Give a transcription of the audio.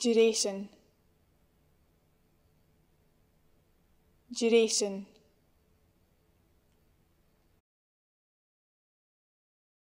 duration duration